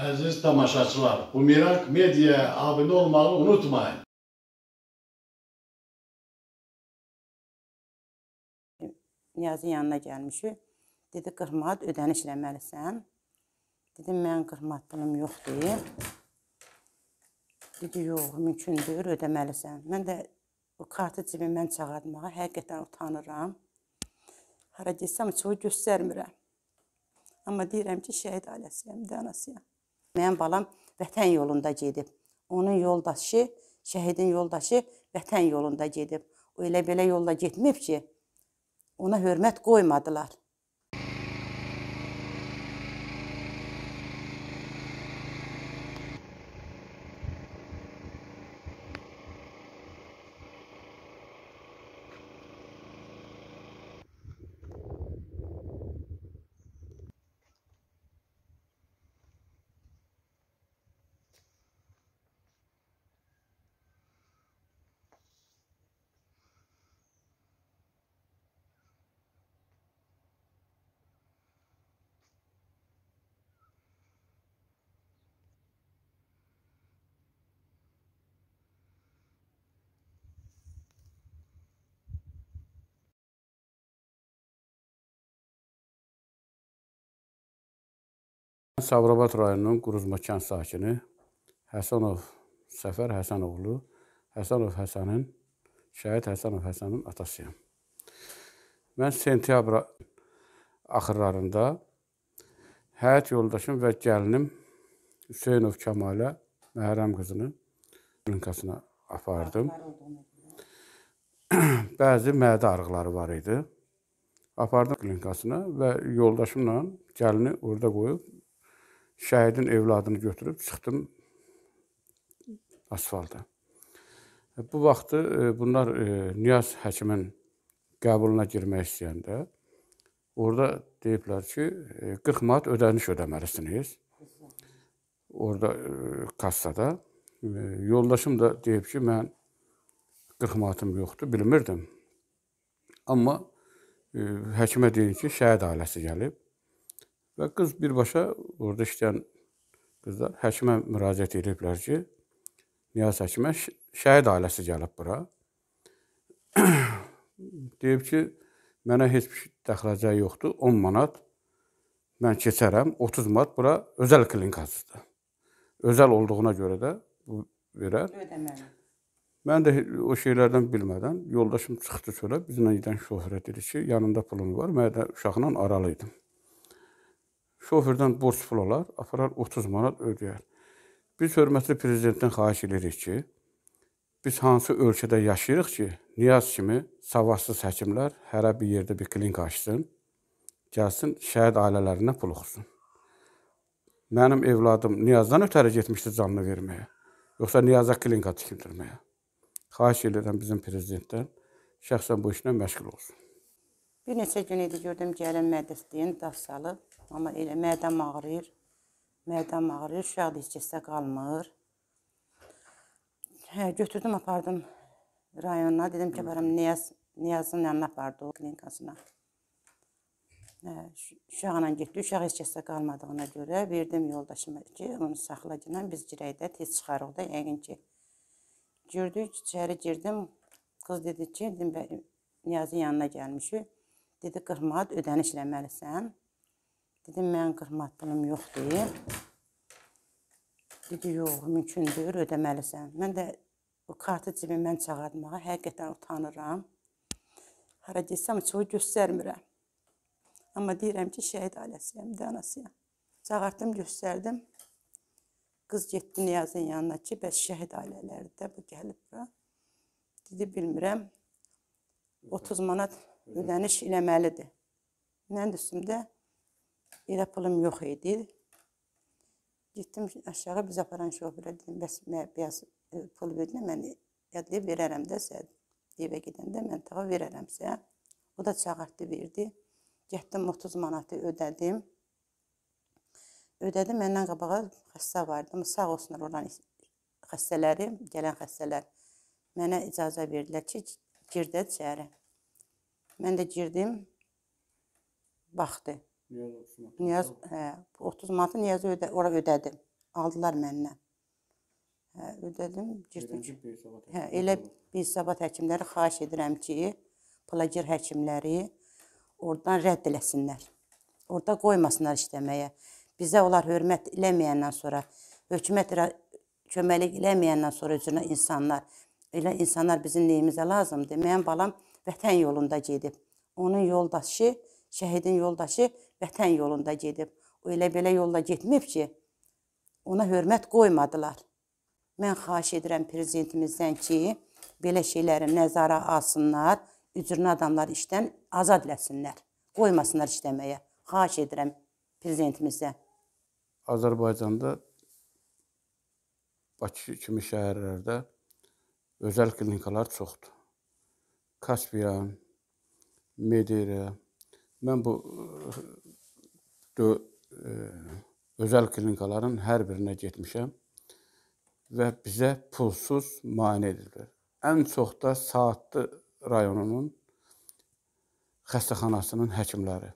Əziz tamaşaçılar, Bumerang Media abunə olmağı unutmayın. Niyazın yanına gəlmişik. Dedi, 40 manat ödəniş eləməlisən. Dedim, mənim 40 manat pulum yoxdur. Dedi, yox, mümkündür, ödəməlisən. Mən də o kartı cibimdən çağırmağa həqiqətən utanıram. Hara getsəm, çoxu göstərmirəm. Amma deyirəm ki, şəhid ailəsiyəm, də anasıyam. Mənim balam vətən yolunda gedib. Onun yoldaşı, şəhidin yoldaşı vətən yolunda gedib. O elə belə yolla getməyib ki, ona hörmət qoymadılar. Sabirabad rayonunun Quruzma kənd sakini Həsənov Səfər Həsənoğlu, Həsənov Həsənin, şəhid Həsənov Həsənin atasıyam. Mən sentyabr axırlarında həyat yoldaşım və gəlinim Hüseynov Kəmalə Məhrəm qızını klinikasına apardım. Bəzi mədə arıqları var idi. Apardım klinikasına və yoldaşımla gəlini orada qoyub şəhidin evladını götürüb çıxdım asfalta. E, bu vaxtı e, bunlar e, Niyaz həkimin qəbuluna girmək istəyəndə orada deyiblər ki, 40 manat ödəniş ödəməlisiniz. Orada kassada yoldaşım da deyib ki, mən 40 manatım yoxdur, bilmirdim. Amma həkimə deyin ki, şəhid ailəsi gəlib. Və qız birbaşa orada işləyən qızlar həkimə müraciət ediblər ki, Niyaz həkimə şəhid ailəsi gəlib bura. deyib ki, mənə heç bir dəxləcə yoxdur, 10 manat mən keçərəm, 30 manat bura özəl klinikasıdır. Özəl olduğuna görə də bu verər. Ödəməli. Mən də o şeylərdən bilmədən yoldaşım çıxdı çölə, bizlə gedən şoferə dedi ki, yanında pulun var. Mən də uşaqla aralı idim şoferdən borc pul alar, aparar 30 manat ödəyər. Biz hörmətli prezidentdən xahiş edirik ki, biz hansı ölkədə yaşayırıq ki, Niyaz kimi savadsız həkimlər hərə bir yerdə bir klinika açsın, gəlsin şəhid ailələrinə pul oxusun. Mənim evladım Niyazdan ötəri getmişdi canını verməyə, yoxsa Niyaza klinika tikildirməyə. Xahiş edirəm bizim prezidentdən şəxsən bu işlə məşğul olsun. Bir neçə gün idi gördüm ki, gəlin mədəsliyin daş salıb. Amma elə mədəm ağrıyır. Mədəm ağrıyır, uşaq da heç kəsdə qalmır. Hə, götürdüm, apardım rayonuna. Dedim ki, aparım Niyaz, Niyazın yanına apardı o klinikasına. Hə, uşaqla getdi. Uşaq heç kəsdə qalmadığına görə verdim yoldaşıma ki, onu saxla günə biz girək də, tez çıxarıq da, yəqin ki. Gördük, içəri girdim. Qız dedi ki, Niyazın yanına gəlmişik. Dedi, qırmat ödəniş eləməlisən. Dedim, mən qırmat pulum yoxdur. Dedi, yox, mümkündür, ödəməlisən. Mən də o kartı cibimdən çağırmağa həqiqətən utanıram. Hara getsəm, çoxu göstərmirəm. Amma deyirəm ki, şəhid ailəsiyəm, də anasıyam. Çağırdım, göstərdim. Qız getdi Niyazın yanına ki, bəs şəhid ailələri də bu gəlib bura. Dedi, bilmirəm, 30 manat ödəniş eləməlidir. Mənim də üstümdə elə pulum yox idi. Getdim aşağı biz aparan şoferə dedim, bəs bəyaz e, pul verin, mən yadlayıb verərəm də sən evə gedəndə mən tağa verərəmsə. O da çağırtdı, verdi. Getdim 30 manatı ödədim. Ödədim, məndən qabağa xəstə vardı. Sağ olsunlar olan xəstələri, gələn xəstələr mənə icazə verdilər ki, girdə içəri. Mən də girdim. Baxdı. Niyaz 30 manat. Niyaz, hə, 30 manatı Niyaz ödə, ora ödədim. Aldılar məndən. Hə, ödədim, girdim. Hə, elə biz sabat həkimləri xahiş edirəm ki, plagir həkimləri oradan rədd eləsinlər. Orda qoymasınlar işləməyə. Bizə onlar hörmət eləməyəndən sonra, hökumət köməklik eləməyəndən sonra üzrünə insanlar elə insanlar bizim neyimizə lazımdır. Mənim balam vətən yolunda gedib. Onun yoldaşı, şəhidin yoldaşı vətən yolunda gedib. O elə belə yolla getməyib ki, ona hörmət qoymadılar. Mən xahiş edirəm prezidentimizdən ki, belə şeyləri nəzara alsınlar, üzrünə adamlar işdən azad eləsinlər. Qoymasınlar işləməyə. Xahiş edirəm prezidentimizdən. Azərbaycanda Bakı kimi şəhərlərdə özəl klinikalar çoxdur. Kaspiyan, Medera. Mən bu e, dö, ə, e, özəl klinikaların hər birinə getmişəm və bizə pulsuz müayinə edirlər. Ən çox da Saatlı rayonunun xəstəxanasının həkimləri.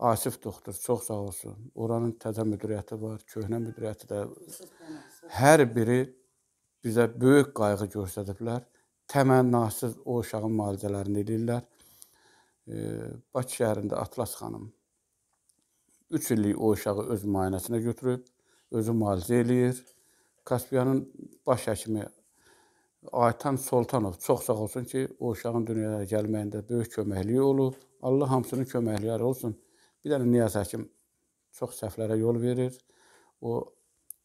Asif doktor çox sağ olsun. Oranın təzə müdiriyyəti var, köhnə müdiriyyəti də. Hər biri bizə böyük qayğı göstəriblər. Təmənnasız o uşağın müalicələrini edirlər. Bakı şəhərində Atlas xanım 3 illik o uşağı öz müayinəsinə götürüb, özü müalicə eləyir. Kaspiyanın baş həkimi Aytan Soltanov çox sağ olsun ki, o uşağın dünyaya gəlməyində böyük köməkliyi olub. Allah hamısının köməkliyarı olsun. Bir dənə Niyaz həkim çox səhvlərə yol verir. O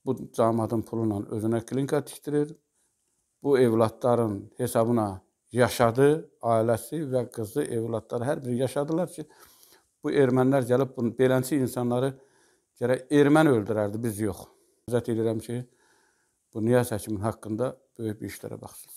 bu damadın pulundan özünə klinka tikdirir. Bu evladların hesabına yaşadı, ailəsi və qızı, evladları hər biri yaşadılar ki, bu ermənilər gəlib bunu beləncə insanları gərək ermən öldürərdi, biz yox. Zət edirəm ki, bu Niyaz həkimin haqqında böyük bir işlərə baxsın.